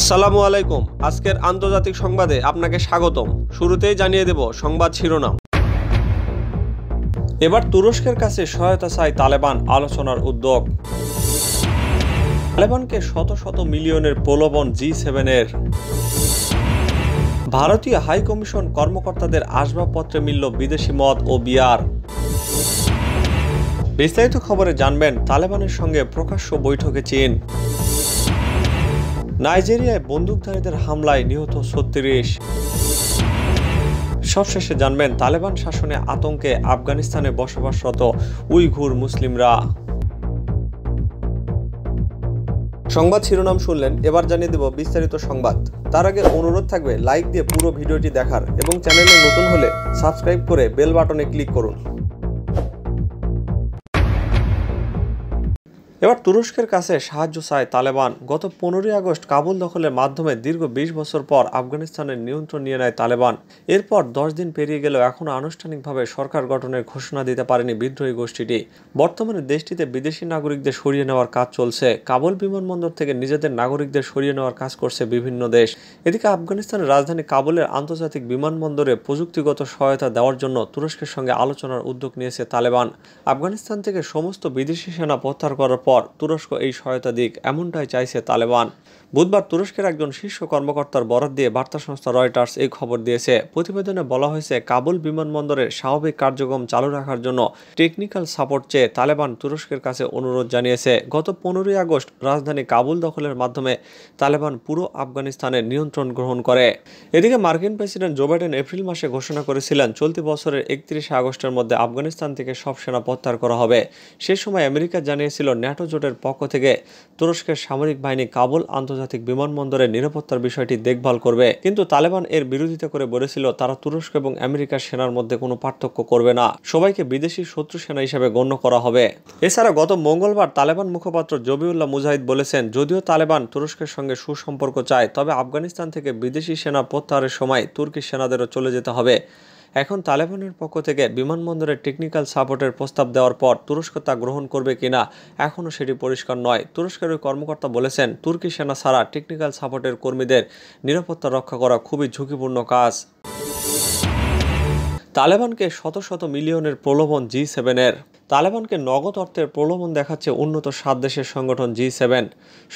আসসালামু আলাইকুম আজকের আন্তর্জাতিক সংবাদে আপনাকে স্বাগতম শুরুতেই জানিয়ে দেব সংবাদ শিরোনাম এবার তুরস্কের কাছে সহায়তা চায় তালেবান আলোচনার উদ্যোগ তালেবানকে শত শত মিলিয়নের প্রলোভন জি সেভেনের ভারতীয় হাইকমিশন কর্মকর্তাদের আসবাবপত্রে মিলল বিদেশি মদ ও বিয়ার বিস্তারিত খবরে জানবেন তালেবানের সঙ্গে প্রকাশ্য বৈঠকে চীন নাইজেরিয়ায় বন্দুকধারীদের হামলায় নিহত ছত্রিশ সবশেষে জানবেন তালেবান শাসনে আতঙ্কে আফগানিস্তানে বসবাসরত উইঘুর মুসলিমরা সংবাদ শিরোনাম শুনলেন এবার জানিয়ে দেব বিস্তারিত সংবাদ তার আগে অনুরোধ থাকবে লাইক দিয়ে পুরো ভিডিওটি দেখার এবং চ্যানেলে নতুন হলে সাবস্ক্রাইব করে বেল বাটনে ক্লিক করুন এবার তুরস্কের কাছে সাহায্য চায় তালেবান গত পনেরোই আগস্ট কাবুল দখলের মাধ্যমে দীর্ঘ ২০ বছর পর আফগানিস্তানের নিয়ন্ত্রণ নিয়ে নেয় তালেবান এরপর দশ দিন পেরিয়ে গেলেও এখনও আনুষ্ঠানিকভাবে সরকার গঠনের ঘোষণা দিতে পারেনি বিদ্রোহী গোষ্ঠীটি বর্তমানে দেশটিতে বিদেশি নাগরিকদের সরিয়ে নেওয়ার কাজ চলছে কাবুল বিমানবন্দর থেকে নিজেদের নাগরিকদের সরিয়ে নেওয়ার কাজ করছে বিভিন্ন দেশ এদিকে আফগানিস্তানের রাজধানী কাবুলের আন্তর্জাতিক বিমানবন্দরে প্রযুক্তিগত সহায়তা দেওয়ার জন্য তুরস্কের সঙ্গে আলোচনার উদ্যোগ নিয়েছে তালেবান আফগানিস্তান থেকে সমস্ত বিদেশি সেনা প্রত্যাহার করার পর তুরস্ক এই সহায়তা দিক এমনটাই চাইছে তালেবান বুধবার তুরস্কের একজন শীর্ষ কর্মকর্তার বরাত দিয়ে বার্তা সংস্থা রয়টার্স এই খবর দিয়েছে প্রতিবেদনে বলা হয়েছে কাবুল বিমানবন্দরের স্বাভাবিক কার্যক্রম চালু রাখার জন্য টেকনিক্যাল সাপোর্ট চেয়ে তালেবান তুরস্কের কাছে অনুরোধ জানিয়েছে গত পনেরোই আগস্ট রাজধানী কাবুল দখলের মাধ্যমে তালেবান পুরো আফগানিস্তানের নিয়ন্ত্রণ গ্রহণ করে এদিকে মার্কিন প্রেসিডেন্ট জো বাইডেন এপ্রিল মাসে ঘোষণা করেছিলেন চলতি বছরের একত্রিশে আগস্টের মধ্যে আফগানিস্তান থেকে সব সেনা প্রত্যাহার করা হবে সে সময় আমেরিকা জানিয়েছিল ন্যাটো জোটের পক্ষ থেকে তুরস্কের সামরিক বাহিনী কাবুল আন্তর্জাতিক আন্তর্জাতিক বিমানবন্দরের নিরাপত্তার বিষয়টি দেখভাল করবে কিন্তু তালেবান এর বিরোধিতা করে বলেছিল তারা তুরস্ক এবং আমেরিকার সেনার মধ্যে কোনো পার্থক্য করবে না সবাইকে বিদেশি শত্রু সেনা হিসেবে গণ্য করা হবে এছাড়া গত মঙ্গলবার তালেবান মুখপাত্র জবিউল্লাহ মুজাহিদ বলেছেন যদিও তালেবান তুরস্কের সঙ্গে সুসম্পর্ক চায় তবে আফগানিস্তান থেকে বিদেশি সেনা প্রত্যাহারের সময় তুর্কি সেনাদেরও চলে যেতে হবে এখন তালেবানের পক্ষ থেকে বিমানবন্দরের টেকনিক্যাল সাপোর্টের প্রস্তাব দেওয়ার পর তুরস্ক তা গ্রহণ করবে কিনা এখনও সেটি পরিষ্কার নয় তুরস্কের ওই কর্মকর্তা বলেছেন তুর্কি সেনা ছাড়া টেকনিক্যাল সাপোর্টের কর্মীদের নিরাপত্তা রক্ষা করা খুবই ঝুঁকিপূর্ণ কাজ তালেবানকে শত শত মিলিয়নের প্রলোভন জি সেভেনের তালেবানকে নগদ অর্থের প্রলোভন দেখাচ্ছে উন্নত সাত দেশের সংগঠন জি সেভেন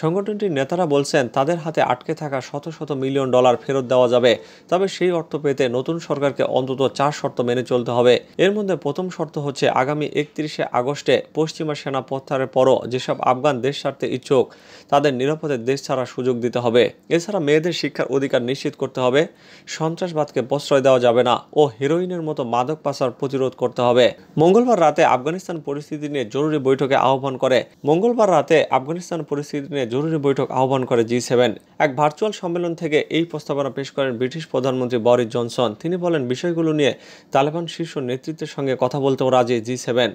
সংগঠনটির নেতারা বলছেন তাদের হাতে আটকে থাকা শত শত মিলিয়ন ডলার ফেরত দেওয়া যাবে তবে সেই অর্থ পেতে নতুন সরকারকে অন্তত চার শর্ত মেনে চলতে হবে এর মধ্যে প্রথম শর্ত হচ্ছে আগামী একত্রিশে আগস্টে পশ্চিমা সেনা প্রত্যাহারের পরও যেসব আফগান দেশ ছাড়তে ইচ্ছুক তাদের নিরাপদে দেশ ছাড়ার সুযোগ দিতে হবে এছাড়া মেয়েদের শিক্ষার অধিকার নিশ্চিত করতে হবে সন্ত্রাসবাদকে প্রশ্রয় দেওয়া যাবে না ও হিরোইনের মতো মাদক পাচার প্রতিরোধ করতে হবে মঙ্গলবার রাতে আফগানিস্তান আফগানিস্তান পরিস্থিতি নিয়ে জরুরি বৈঠকে আহ্বান করে মঙ্গলবার রাতে আফগানিস্তান পরিস্থিতি নিয়ে জরুরি বৈঠক আহ্বান করে জি সেভেন এক ভার্চুয়াল সম্মেলন থেকে এই প্রস্তাবনা পেশ করেন ব্রিটিশ প্রধানমন্ত্রী বরিস জনসন তিনি বলেন বিষয়গুলো নিয়ে তালেবান শীর্ষ নেতৃত্বের সঙ্গে কথা বলতেও রাজি জি সেভেন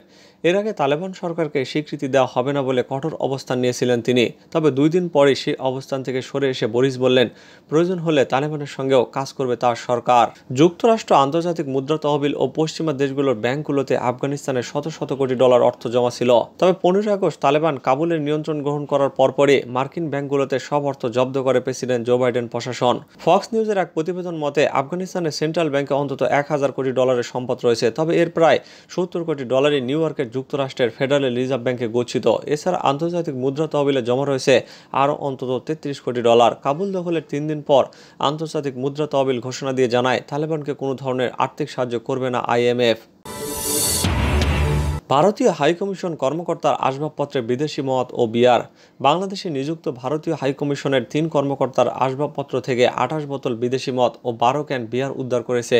এর আগে তালেবান সরকারকে স্বীকৃতি দেওয়া হবে না বলে কঠোর অবস্থান নিয়েছিলেন তিনি তবে দুই দিন পরে সেই অবস্থান থেকে সরে এসে বরিস বললেন প্রয়োজন হলে তালেবানের সঙ্গেও কাজ করবে তার সরকার যুক্তরাষ্ট্র আন্তর্জাতিক মুদ্রা তহবিল ও পশ্চিমা দেশগুলোর ব্যাংকগুলোতে আফগানিস্তানে শত শত কোটি ডলার অর্থ জমা ছিল তবে পনেরোই আগস্ট তালেবান কাবুলের নিয়ন্ত্রণ গ্রহণ করার পরপরই মার্কিন ব্যাংকগুলোতে সব অর্থ জব্দ করে প্রেসিডেন্ট জো বাইডেন প্রশাসন ফক্স নিউজের এক প্রতিবেদন মতে আফগানিস্তানের সেন্ট্রাল ব্যাংকে অন্তত এক হাজার কোটি ডলারের সম্পদ রয়েছে তবে এর প্রায় সত্তর কোটি ডলারই নিউ ইয়র্কের যুক্তরাষ্ট্রের ফেডারেল রিজার্ভ ব্যাংকে গচ্ছিত এছাড়া আন্তর্জাতিক মুদ্রা তহবিলে জমা রয়েছে আরও অন্তত তেত্রিশ কোটি ডলার কাবুল দখলের তিন দিন পর আন্তর্জাতিক মুদ্রা তহবিল ঘোষণা দিয়ে জানায় তালেবানকে কোনো ধরনের আর্থিক সাহায্য করবে না আইএমএফ ভারতীয় হাইকমিশন কর্মকর্তার আসবাবপত্রে বিদেশি মত ও বিয়ার বাংলাদেশে নিযুক্ত ভারতীয় হাইকমিশনের তিন কর্মকর্তার আসবাবপত্র থেকে আঠাশ বোতল বিদেশি মত ও বারো ক্যান বিয়ার উদ্ধার করেছে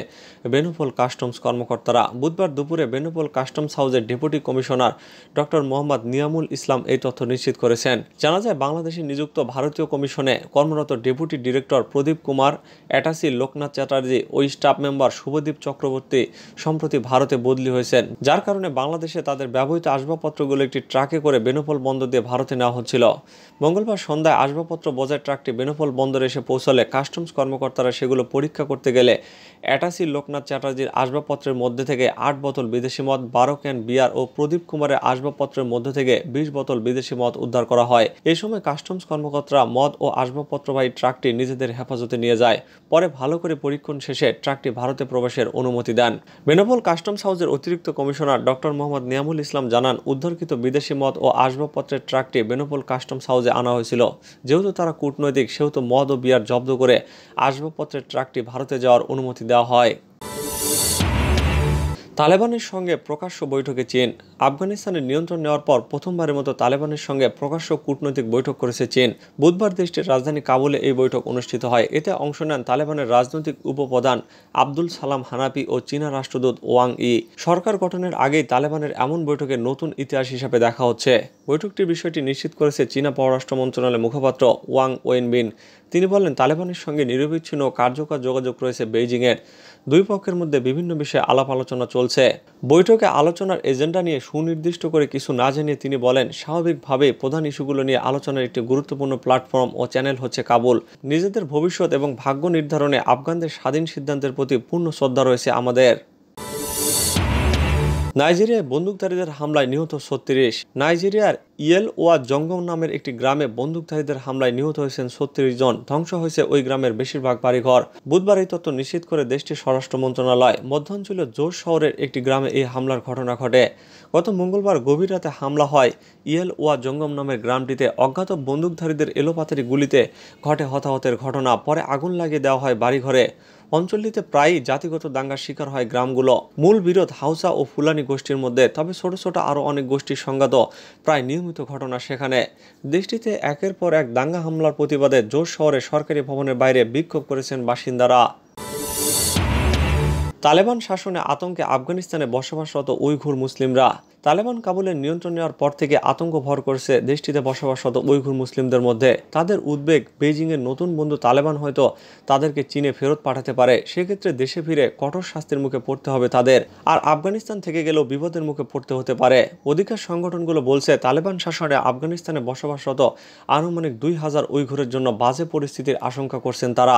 বেনুপোল কাস্টমস কর্মকর্তারা বুধবার দুপুরে বেনুপোল কাস্টমস হাউসের deputy commissioner doctor Mohammad Niamul Islam এই তথ্য নিশ্চিত করেছেন জানা যায় বাংলাদেশে নিযুক্ত ভারতীয় কমিশনে কর্মরত deputy director Pradip Kumar attache Loknath Chatterjee ওই স্টাফ মেম্বার শুভদীপ চক্রবর্তী সম্প্রতি ভারতে বদলি হয়েছেন যার কারণে বাংলাদেশে দেশে তাদের ব্যবহৃত আসবাবপত্রগুলো একটি ট্রাকে করে বেনফল বন্দর দিয়ে ভারতে নেওয়া হচ্ছিল মঙ্গলবার সন্ধ্যায় আসবাবপত্র বজায় ট্রাকটি বেনফল বন্দরে এসে পৌঁছলে কাস্টমস কর্মকর্তারা সেগুলো পরীক্ষা করতে গেলে অ্যাটাসি লোকনাথ চ্যাটার্জির আসবাবপত্রের মধ্যে থেকে আট বোতল বিদেশি মদ বারো ক্যান বিয়ার ও প্রদীপ কুমারের আসবাবপত্রের মধ্যে থেকে বিশ বোতল বিদেশি মদ উদ্ধার করা হয় এই সময় কাস্টমস কর্মকর্তারা মদ ও আসবাবপত্রবাহী ট্রাকটি নিজেদের হেফাজতে নিয়ে যায় পরে ভালো করে পরীক্ষণ শেষে ট্রাকটি ভারতে প্রবেশের অনুমতি দেন বেনফল কাস্টমস হাউসের অতিরিক্ত কমিশনার ডক্টর মোহাম্মদ নিয়ামুল ইসলাম জানান উদ্ধারকৃত বিদেশি মদ ও আসবাবপত্রের ট্রাকটি বেনোপোল কাস্টমস হাউসে আনা হয়েছিল যেহেতু তারা কূটনৈতিক সেহেতু মদ ও বিয়ার জব্দ করে আসবাবপত্রের ট্রাকটি ভারতে যাওয়ার অনুমতি দেওয়া হয় তালেবানের সঙ্গে প্রকাশ্য বৈঠকে চীন আফগানিস্তানের নিয়ন্ত্রণ নেওয়ার পর প্রথমবারের মতো তালেবানের সঙ্গে প্রকাশ্য কূটনৈতিক বৈঠক করেছে চীন বুধবার দেশটির রাজধানী কাবুলে এই বৈঠক অনুষ্ঠিত হয় এতে অংশ নেন তালেবানের রাজনৈতিক উপপ্রধান আব্দুল সালাম হানাপি ও চীনা রাষ্ট্রদূত ওয়াং ই সরকার গঠনের আগেই তালেবানের এমন বৈঠকে নতুন ইতিহাস হিসাবে দেখা হচ্ছে বৈঠকটির বিষয়টি নিশ্চিত করেছে চীনা পররাষ্ট্র মন্ত্রণালয়ের মুখপাত্র ওয়াং ওয়েনবিন তিনি বলেন তালেবানের সঙ্গে নিরবিচ্ছিন্ন কার্যকর যোগাযোগ রয়েছে বেইজিংয়ের দুই পক্ষের মধ্যে বিভিন্ন বিষয়ে আলাপ আলোচনা চলছে বৈঠকে আলোচনার এজেন্ডা নিয়ে সুনির্দিষ্ট করে কিছু না জানিয়ে তিনি বলেন স্বাভাবিকভাবে প্রধান ইস্যুগুলো নিয়ে আলোচনার একটি গুরুত্বপূর্ণ প্ল্যাটফর্ম ও চ্যানেল হচ্ছে কাবুল নিজেদের ভবিষ্যৎ এবং ভাগ্য নির্ধারণে আফগানদের স্বাধীন সিদ্ধান্তের প্রতি পূর্ণ শ্রদ্ধা রয়েছে আমাদের নাইজেরিয়ায় বন্দুকধারীদের হামলায় নিহত ছত্রিশ নাইজেরিয়ার ইয়েল ওয়া জঙ্গম নামের একটি গ্রামে বন্দুকধারীদের হামলায় নিহত হয়েছেন ছত্রিশ জন ধ্বংস হয়েছে ওই গ্রামের বেশিরভাগ বাড়িঘর বুধবার এই তথ্য নিশ্চিত করে দেশটির স্বরাষ্ট্র মন্ত্রণালয় মধ্যাঞ্চলীয় জোর শহরের একটি গ্রামে এই হামলার ঘটনা ঘটে গত মঙ্গলবার গভীর রাতে হামলা হয় ইয়েল ওয়া জঙ্গম নামের গ্রামটিতে অজ্ঞাত বন্দুকধারীদের এলোপাতারি গুলিতে ঘটে হতাহতের ঘটনা পরে আগুন লাগিয়ে দেওয়া হয় বাড়িঘরে অঞ্চলটিতে প্রায়ই জাতিগত দাঙ্গার শিকার হয় গ্রামগুলো মূল বিরোধ হাউসা ও ফুলানি গোষ্ঠীর মধ্যে তবে ছোট ছোট আরও অনেক গোষ্ঠীর সংঘাত প্রায় নিয়মিত ঘটনা সেখানে দেশটিতে একের পর এক দাঙ্গা হামলার প্রতিবাদে জোর শহরে সরকারি ভবনের বাইরে বিক্ষোভ করেছেন বাসিন্দারা তালেবান শাসনে আতঙ্কে আফগানিস্তানে বসবাসরত উইঘুর মুসলিমরা তালেবান কাবুলের নিয়ন্ত্রণ নেওয়ার পর থেকে আতঙ্ক ভর করছে দেশটিতে বসবাসরত উইঘুর মুসলিমদের মধ্যে তাদের উদ্বেগ বেজিংয়ের নতুন বন্ধু তালেবান হয়তো তাদেরকে চীনে ফেরত পাঠাতে পারে সেক্ষেত্রে দেশে ফিরে কঠোর শাস্তির মুখে পড়তে হবে তাদের আর আফগানিস্তান থেকে গেলেও বিপদের মুখে পড়তে হতে পারে অধিকার সংগঠনগুলো বলছে তালেবান শাসনে আফগানিস্তানে বসবাসরত আনুমানিক দুই হাজার উইঘুরের জন্য বাজে পরিস্থিতির আশঙ্কা করছেন তারা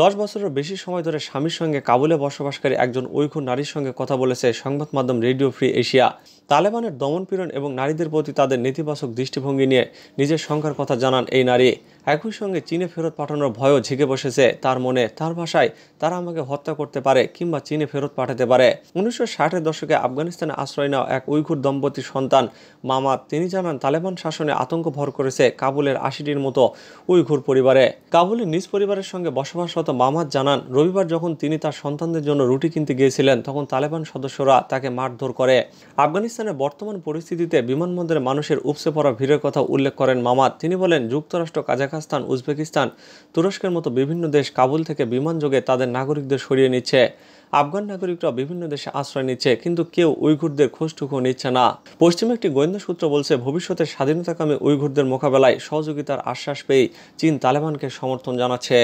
দশ বছরের বেশি সময় ধরে স্বামীর সঙ্গে কাবুলে বসবাসকারী একজন ঐক্য নারীর সঙ্গে কথা বলেছে সংবাদ মাধ্যম রেডিও ফ্রি এশিয়া তালেবানের দমনপীড়ন এবং নারীদের প্রতি তাদের নেতিবাচক দৃষ্টিভঙ্গি নিয়ে নিজের সংখ্যার কথা জানান এই নারী একই সঙ্গে চীনে ফেরত পাঠানোর ভয়ও ঝিঁকে বসেছে তার মনে তার ভাষায় তারা আমাকে হত্যা করতে পারে কিংবা চীনে ফেরত পাঠাতে পারে উনিশশো ষাটের দশকে আফগানিস্তানে আশ্রয় নেওয়া এক উইঘুর দম্পতির সন্তান মামা তিনি জানান তালেবান শাসনে আতঙ্ক ভর করেছে কাবুলের আশিটির মতো উইঘুর পরিবারে কাবুলের নিজ পরিবারের সঙ্গে বসবাসরত মামাদ জানান রবিবার যখন তিনি তার সন্তানদের জন্য রুটি কিনতে গিয়েছিলেন তখন তালেবান সদস্যরা তাকে মারধর করে আফগানিস্তান পাকিস্তানের বর্তমান পরিস্থিতিতে বিমানবন্দরে মানুষের উপসে পড়া ভিড়ের কথা উল্লেখ করেন মামাদ তিনি বলেন যুক্তরাষ্ট্র কাজাখাস্তান উজবেকিস্তান তুরস্কের মতো বিভিন্ন দেশ কাবুল থেকে বিমান যোগে তাদের নাগরিকদের সরিয়ে নিচ্ছে আফগান নাগরিকরা বিভিন্ন দেশে আশ্রয় নিচ্ছে কিন্তু কেউ উইঘুরদের খোঁজটুকু নিচ্ছে না পশ্চিমে একটি গোয়েন্দা সূত্র বলছে ভবিষ্যতে স্বাধীনতাকামী উইঘুরদের মোকাবেলায় সহযোগিতার আশ্বাস পেয়ে চীন তালেবানকে সমর্থন জানাচ্ছে